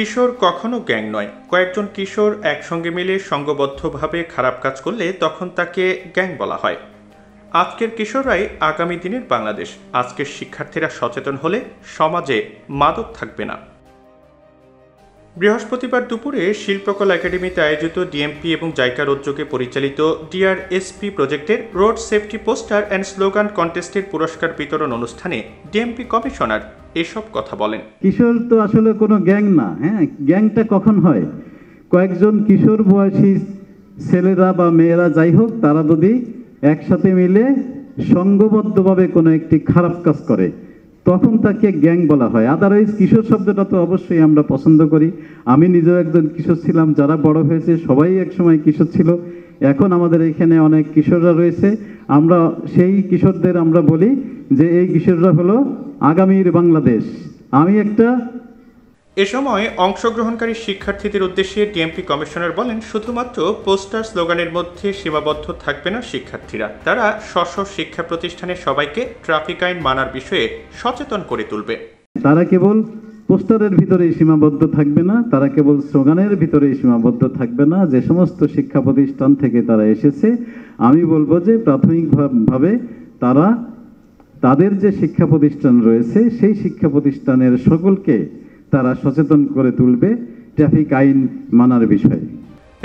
কিশোর কখনো গ্যাং নয় কয়েকজন কিশোর একসঙ্গে মিলে সঙ্গবদ্ধভাবে খারাপ কাজ করলে তখন তাকে গ্যাং বলা হয় আজকের কিশোররাই আগামী দিনের বাংলাদেশ আজকের শিক্ষার্থীরা সচেতন হলে সমাজে মাদক থাকবে না বৃহস্পতিবার দুপুরে শিল্পকলা একাডেমিতে আয়োজিত ডিএমপি এবং জাইকার উদ্যোগে পরিচালিত ডিআরএসপি প্রজেক্টের road safety poster and slogan কন্টেস্টের পুরস্কার বিতরণ অনুষ্ঠানে ডিএমপি কমিশনার এসব কথা বলেন কিশোর তো আসলে কোনো গ্যাং না হ্যাঁ গ্যাংটা কখন হয় কয়েকজন কিশোর বয়সী ছেলেরা বা মেয়েরা যাই হোক তারা যদি একসাথে মিলে সঙ্গবদ্ধভাবে কোনো একটি খারাপ কাজ করে তখন তাকে গ্যাং বলা হয় আদারওয়াইজ কিশোর শব্দটা তো অবশ্যই আমরা পছন্দ করি আমি নিজেও একজন কিশোর ছিলাম যারা বড় হয়েছে সবাই একসময় কিশোর ছিল এখন আমাদের এখানে অনেক কিশোররা রয়েছে আমরা সেই কিশোরদের আমরা বলি যে এই কিশোররা হলো আগামীর বাংলাদেশ আমি একটা এ সময় অংশগ্রহণকারী শিক্ষার্থীদের উদ্দেশ্যে ডিএমপি কমিশনার বলেন শুধুমাত্র পোস্টার স্লোগানের মধ্যে সীমাবদ্ধ থাকবে না শিক্ষার্থীরা তারা স্ব শিক্ষা প্রতিষ্ঠানের সবাইকে ট্রাফিক আইন মানার বিষয়ে সচেতন করে তুলবে তারা কেবল পোস্টারের ভিতরে সীমাবদ্ধ থাকবে না তারা কেবল স্লোগানের ভিতরে সীমাবদ্ধ থাকবে না যে সমস্ত শিক্ষা প্রতিষ্ঠান থেকে তারা এসেছে আমি বলবো যে প্রাথমিকভাবে তারা তাদের যে শিক্ষা প্রতিষ্ঠান রয়েছে সেই শিক্ষা প্রতিষ্ঠানের সকলকে তারা সচেতন করে তুলবে ট্রাফিক আইন মানার বিষয়ে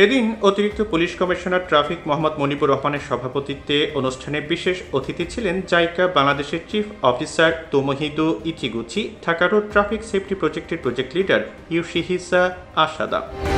এদিন অতিরিক্ত police commissioner traffic Mohammad Monipur রহমানের সভাপতিত্বে অনুষ্ঠানে বিশেষ অতিথি ছিলেন জাইকা বাংলাদেশের chief officer Tomohide Ichiguchi Dhaka road traffic safety প্রজেক্টের প্রজেক্ট লিডার ইউশিহিসা আশাদা